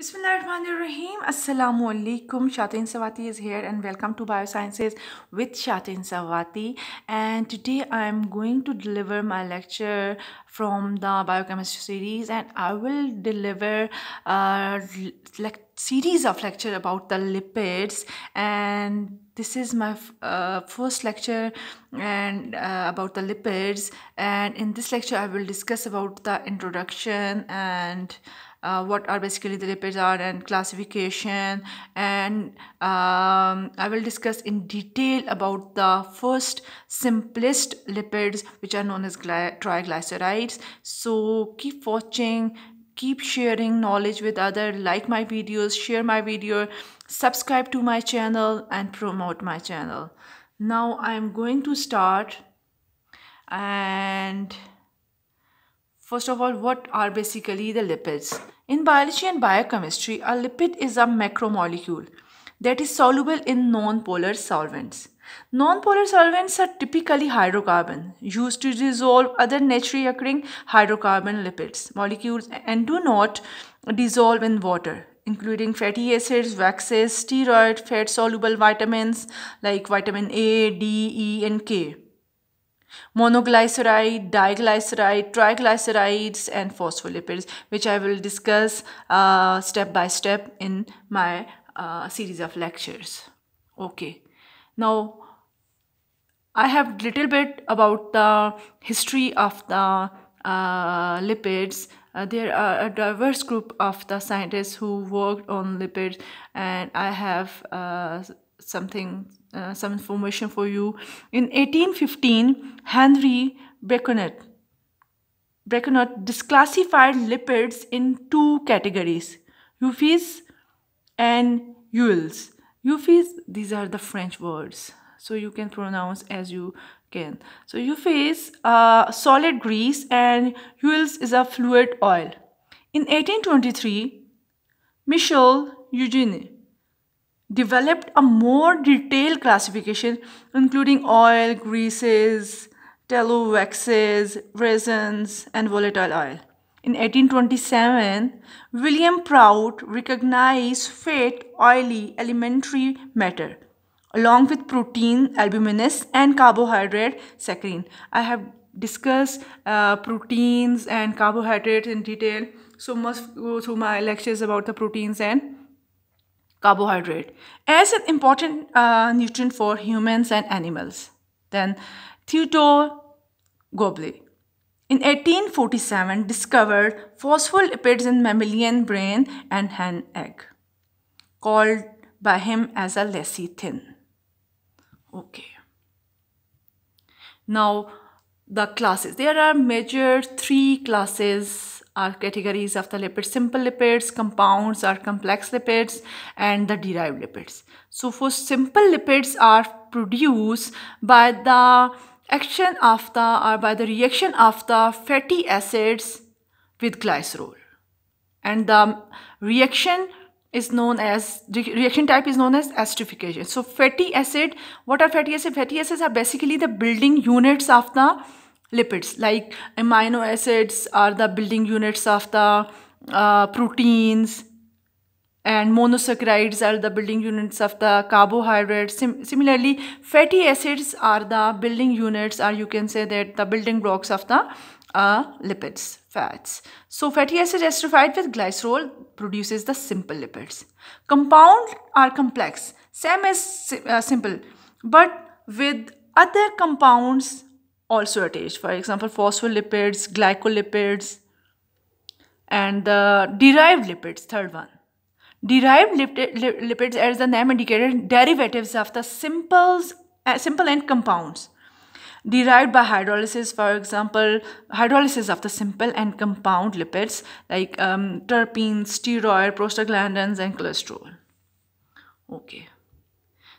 Bismillahirrahmanirrahim. Assalamu alaikum. Shatin Sawati is here and welcome to Biosciences with Shatin Sawati. And today I'm going to deliver my lecture from the biochemistry series and I will deliver a like series of lecture about the lipids and this is my uh, first lecture and uh, about the lipids and in this lecture I will discuss about the introduction and uh, what are basically the lipids are and classification and um, I will discuss in detail about the first simplest lipids which are known as triglycerides so keep watching keep sharing knowledge with other like my videos share my video subscribe to my channel and promote my channel now i'm going to start and first of all what are basically the lipids in biology and biochemistry a lipid is a macromolecule that is soluble in non-polar solvents Nonpolar solvents are typically hydrocarbon used to dissolve other naturally occurring hydrocarbon lipids molecules and do not dissolve in water including fatty acids, waxes, steroid, fat soluble vitamins like vitamin A, D, E and K. Monoglyceride, diglyceride, triglycerides and phospholipids which I will discuss uh, step by step in my uh, series of lectures. Okay. Now I have little bit about the history of the uh, lipids. Uh, there are a diverse group of the scientists who worked on lipids and I have uh, something, uh, some information for you. In 1815, Henry Becquerel Becquerel disclassified lipids in two categories, Euphes and Uils. Euphes, these are the French words so you can pronounce as you can so you face uh, solid grease and huels is a fluid oil in 1823 michel eugene developed a more detailed classification including oil greases tallow waxes resins and volatile oil in 1827, William Prout recognized fat oily elementary matter along with protein, albuminous and carbohydrate, saccharin. I have discussed uh, proteins and carbohydrates in detail. So must go through my lectures about the proteins and carbohydrate as an important uh, nutrient for humans and animals. Then Theodore Goblet in 1847 discovered phospholipids in mammalian brain and hen egg called by him as a lecithin. Okay. Now, the classes. There are major three classes are categories of the lipids. Simple lipids, compounds or complex lipids and the derived lipids. So for simple lipids are produced by the action of the or by the reaction of the fatty acids with glycerol and the reaction is known as reaction type is known as esterification so fatty acid what are fatty acids? fatty acids are basically the building units of the lipids like amino acids are the building units of the uh, proteins and monosaccharides are the building units of the carbohydrates Sim similarly fatty acids are the building units or you can say that the building blocks of the uh, lipids fats so fatty acid esterified with glycerol produces the simple lipids. Compounds are complex. same is uh, simple but with other compounds also attached. For example, phospholipids, glycolipids and the derived lipids, third one. Derived lipids as the name indicated derivatives of the simples, uh, simple end compounds derived by hydrolysis for example hydrolysis of the simple and compound lipids like um, terpenes steroid prostaglandins and cholesterol okay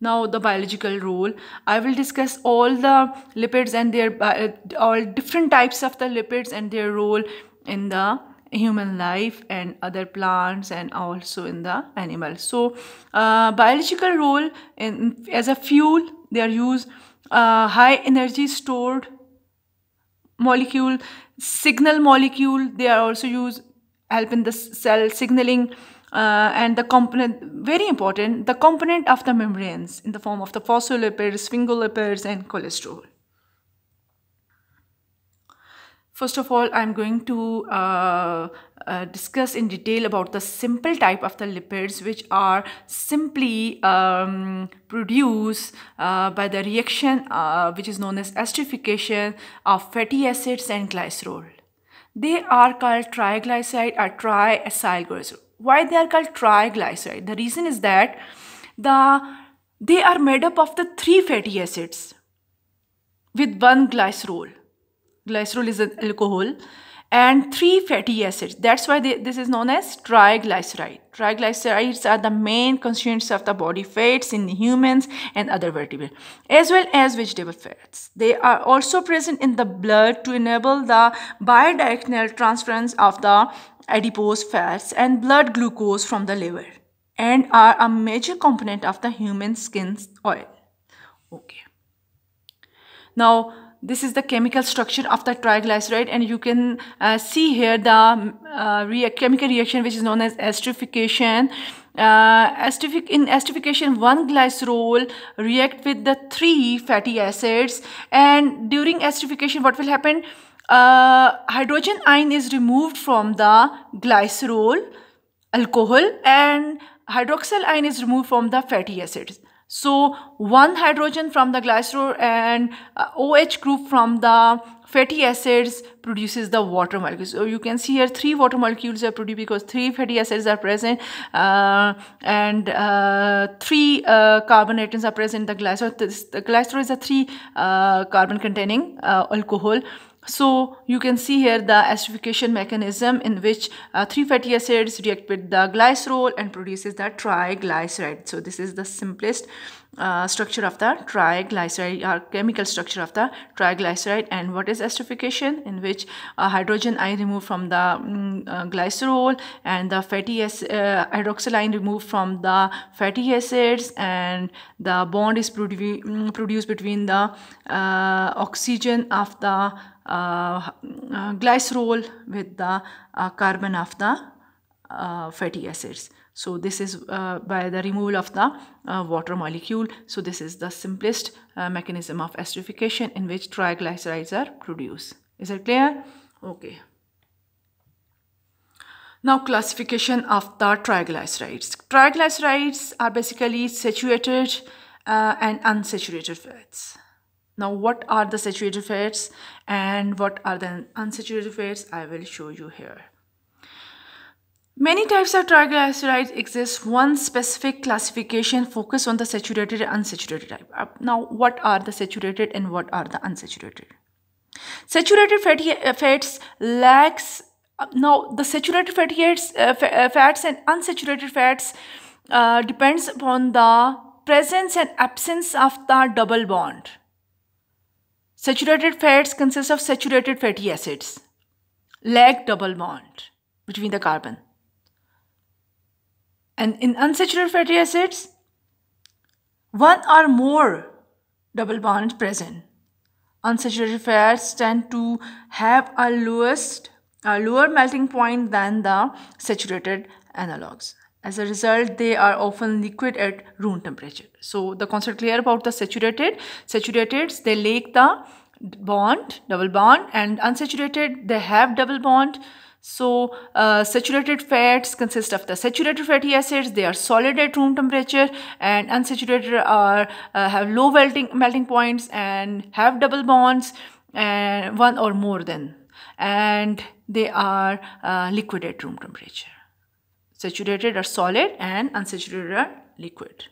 now the biological role i will discuss all the lipids and their uh, all different types of the lipids and their role in the human life and other plants and also in the animals so uh, biological role in as a fuel they are used uh, high energy stored molecule signal molecule they are also used help in the cell signaling uh, and the component very important the component of the membranes in the form of the phospholipids sphingolipids and cholesterol First of all, I'm going to uh, uh, discuss in detail about the simple type of the lipids which are simply um, produced uh, by the reaction uh, which is known as esterification of fatty acids and glycerol. They are called triglyceride or triacyl glycerol. Why they are called triglyceride? The reason is that the they are made up of the three fatty acids with one glycerol glycerol is an alcohol and three fatty acids. That's why they, this is known as triglyceride. Triglycerides are the main constituents of the body fats in humans and other vertebrates, as well as vegetable fats. They are also present in the blood to enable the bidirectional transference of the adipose fats and blood glucose from the liver and are a major component of the human skin's oil. Okay. Now, this is the chemical structure of the triglyceride and you can uh, see here the uh, chemical reaction which is known as esterification uh, esterific in esterification one glycerol react with the three fatty acids and during esterification what will happen uh, hydrogen ion is removed from the glycerol alcohol and hydroxyl ion is removed from the fatty acids so one hydrogen from the glycerol and uh, OH group from the fatty acids produces the water molecule. So you can see here three water molecules are produced because three fatty acids are present uh, and uh, three uh, carbon atoms are present in the glycerol. This, the glycerol is a three uh, carbon containing uh, alcohol. So you can see here the acidification mechanism in which uh, three fatty acids react with the glycerol and produces the triglyceride. So this is the simplest uh, structure of the triglyceride or uh, chemical structure of the triglyceride and what is esterification in which a uh, hydrogen ion removed from the um, uh, glycerol and the fatty acid hydroxyl ion removed from the fatty acids and the bond is produ mm, produced between the oxygen of the glycerol with the carbon of the fatty acids so this is uh, by the removal of the uh, water molecule. So this is the simplest uh, mechanism of esterification in which triglycerides are produced. Is that clear? Okay. Now classification of the triglycerides. Triglycerides are basically saturated uh, and unsaturated fats. Now what are the saturated fats and what are the unsaturated fats I will show you here. Many types of triglycerides exist. One specific classification focus on the saturated and unsaturated type. Uh, now, what are the saturated and what are the unsaturated? Saturated fatty uh, fats lacks. Uh, now, the saturated fatty fats, and unsaturated fats uh, depends upon the presence and absence of the double bond. Saturated fats consist of saturated fatty acids, lack double bond between the carbon. And in unsaturated fatty acids, one or more double bond present. Unsaturated fats tend to have a lowest a lower melting point than the saturated analogs. As a result, they are often liquid at room temperature. So the concept clear about the saturated. Saturateds, they lack the bond, double bond and unsaturated, they have double bond. So uh, saturated fats consist of the saturated fatty acids. They are solid at room temperature and unsaturated are uh, have low melting, melting points and have double bonds and one or more than. And they are uh, liquid at room temperature. Saturated are solid and unsaturated are liquid.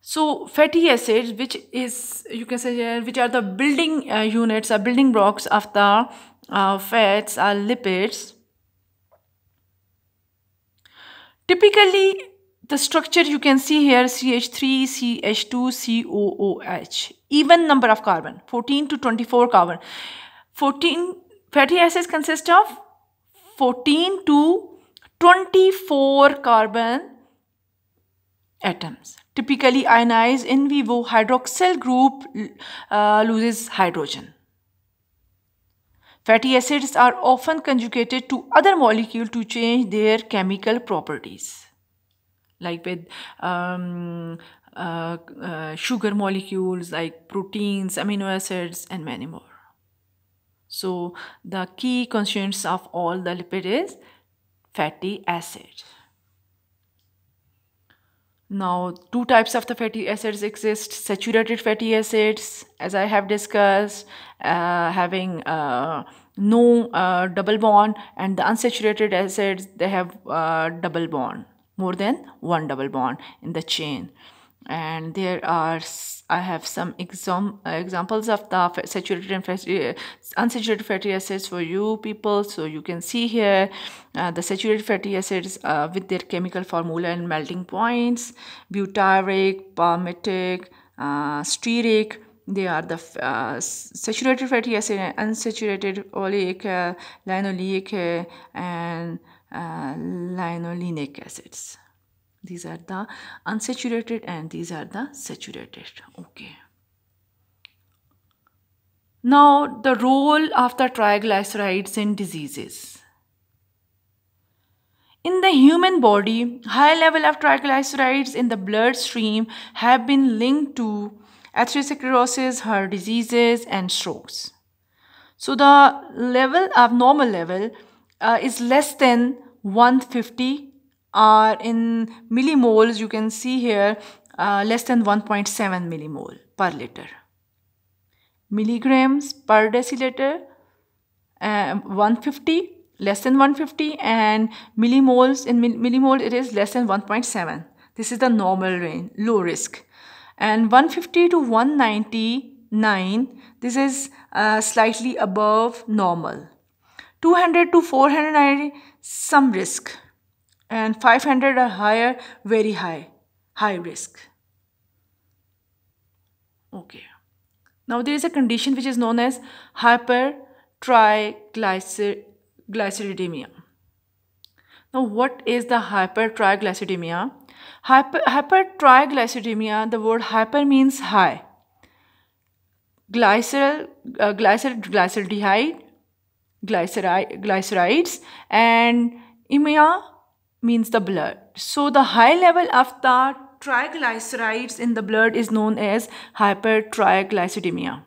So fatty acids, which is you can say, uh, which are the building uh, units, are uh, building blocks of the uh, fats are lipids. Typically, the structure you can see here CH3, CH2, COOH. Even number of carbon, 14 to 24 carbon. 14 fatty acids consist of 14 to 24 carbon atoms. Typically ionized in vivo hydroxyl group uh, loses hydrogen. Fatty acids are often conjugated to other molecules to change their chemical properties. Like with um, uh, uh, sugar molecules like proteins, amino acids and many more. So the key constituents of all the lipid is fatty acid. Now, two types of the fatty acids exist saturated fatty acids, as I have discussed, uh, having uh, no uh, double bond, and the unsaturated acids, they have uh, double bond, more than one double bond in the chain and there are I have some exam, uh, examples of the saturated and fatty, uh, unsaturated fatty acids for you people. So you can see here uh, the saturated fatty acids uh, with their chemical formula and melting points, butyric, palmitic, uh, stearic. They are the uh, saturated fatty acid and unsaturated oleic, linoleic, and linolenic acids these are the unsaturated and these are the saturated okay now the role of the triglycerides in diseases in the human body high level of triglycerides in the bloodstream have been linked to atherosclerosis heart diseases and strokes so the level normal level uh, is less than 150 are in millimoles you can see here uh, less than 1.7 millimole per liter milligrams per deciliter uh, 150 less than 150 and millimoles in mill millimole it is less than 1.7 this is the normal range low risk and 150 to 199 this is uh, slightly above normal 200 to 490 some risk and 500 or higher, very high, high risk. Okay. Now there is a condition which is known as hypertriglyceridemia. Now what is the hypertriglyceridemia? Hyper, hypertriglyceridemia, the word hyper means high. Glycerol, uh, glycer, glyceraldehyde, glyceri glycerides and emia means the blood. So the high level of the triglycerides in the blood is known as hypertriglyceridemia.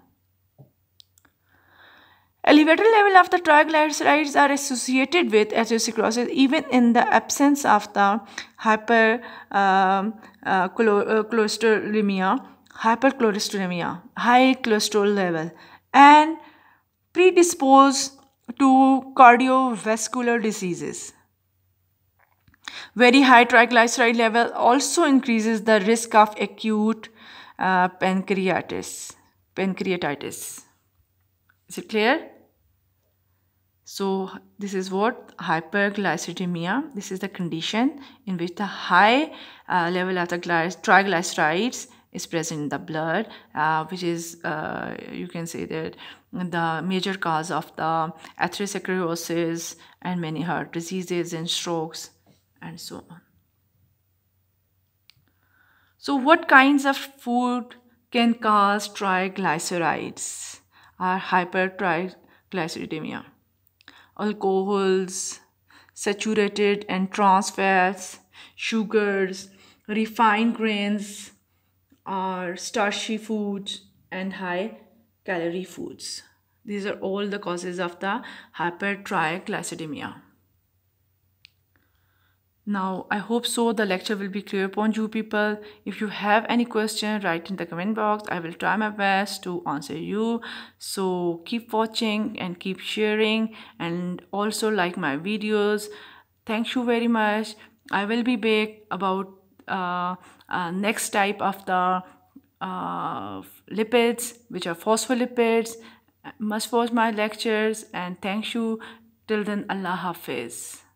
Elevated level of the triglycerides are associated with atherosclerosis even in the absence of the hypercholesterolemia, um, uh, uh, hypercholesterolemia, high cholesterol level and predispose to cardiovascular diseases. Very high triglyceride level also increases the risk of acute uh, pancreatitis. Pancreatitis. Is it clear? So this is what hyperglycemia. This is the condition in which the high uh, level of the triglycerides is present in the blood, uh, which is uh, you can say that the major cause of the atherosclerosis and many heart diseases and strokes and so on. So what kinds of food can cause triglycerides or hypertriglyceridemia? Alcohols, saturated and trans fats, sugars, refined grains, or starchy foods and high calorie foods. These are all the causes of the hypertriglyceridemia. Now, I hope so the lecture will be clear upon you people. If you have any question, write in the comment box. I will try my best to answer you. So keep watching and keep sharing and also like my videos. Thank you very much. I will be back about uh, uh, next type of the uh, lipids, which are phospholipids. Must watch my lectures and thank you. Till then, Allah Hafiz.